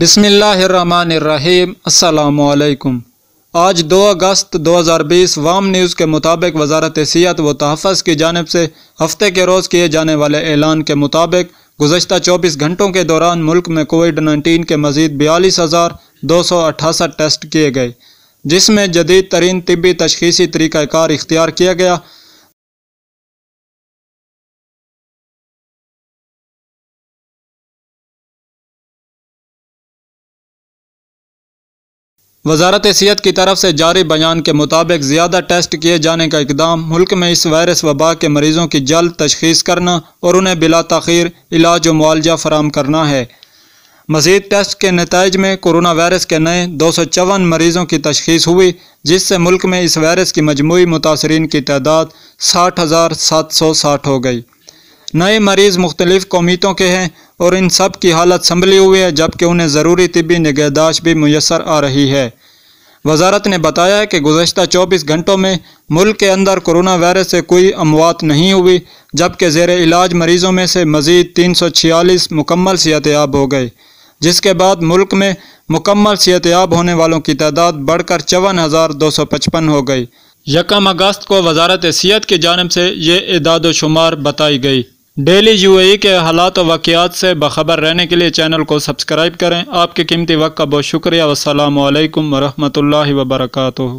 बसमिल्लाम आज 2 अगस्त 2020 वाम न्यूज़ के मुताबिक वजारत सियात व तहफ़ की जानब से हफ़्ते के रोज़ किए जाने वाले ऐलान के मुताबिक गुजशत 24 घंटों के दौरान मुल्क में कोविड 19 के मजीद बयालीस हज़ार दो सौ अट्ठासठ टेस्ट किए गए जिसमें जदीद तरीन तबी तशखीसी तरीक़ाकार इख्तियार किया गया वजारत सेहत की तरफ से जारी बयान के मुताबिक ज़्यादा टेस्ट किए जाने का इकदाम मुल्क में इस वायरस वबा के मरीज़ों की जल्द तशखीस करना और उन्हें बिला तखीर इलाज व मुआलजा फराम करना है मजीद टेस्ट के नतज में कोरोना वायरस के नए दो सौ चौवन मरीज़ों की तशखीस हुई जिससे मुल्क में इस वायरस की मजमू मुतासरी की तादाद साठ हज़ार सात सौ साठ हो गई नए मरीज़ मुख्तलिफ़ कौमीतों के हैं और इन सब की हालत संभली हुई है जबकि उन्हें ज़रूरी तबी निगहदाश्त भी मैसर आ रही है वजारत ने बताया कि गुजशत चौबीस घंटों में मुल्क के अंदर कोरोना वायरस से कोई अमवात नहीं हुई जबकि जेर इलाज मरीज़ों में से मज़ीद तीन सौ छियालीस मुकम्मल सेहतयाब हो गए जिसके बाद मुल्क में मुकम्मल सेहतयाब होने वालों की तादाद बढ़कर चौवन हज़ार दो सौ पचपन हो गई यकम अगस्त को वजारत सेहत की जानब से ये इदाद शुमार बताई गई डेली यूएई के हालात और वाक़ात से बखबर रहने के लिए चैनल को सब्सक्राइब करें आपके कीमती वक्त का बहुत शुक्रिया वालकम वरहमल वबरकू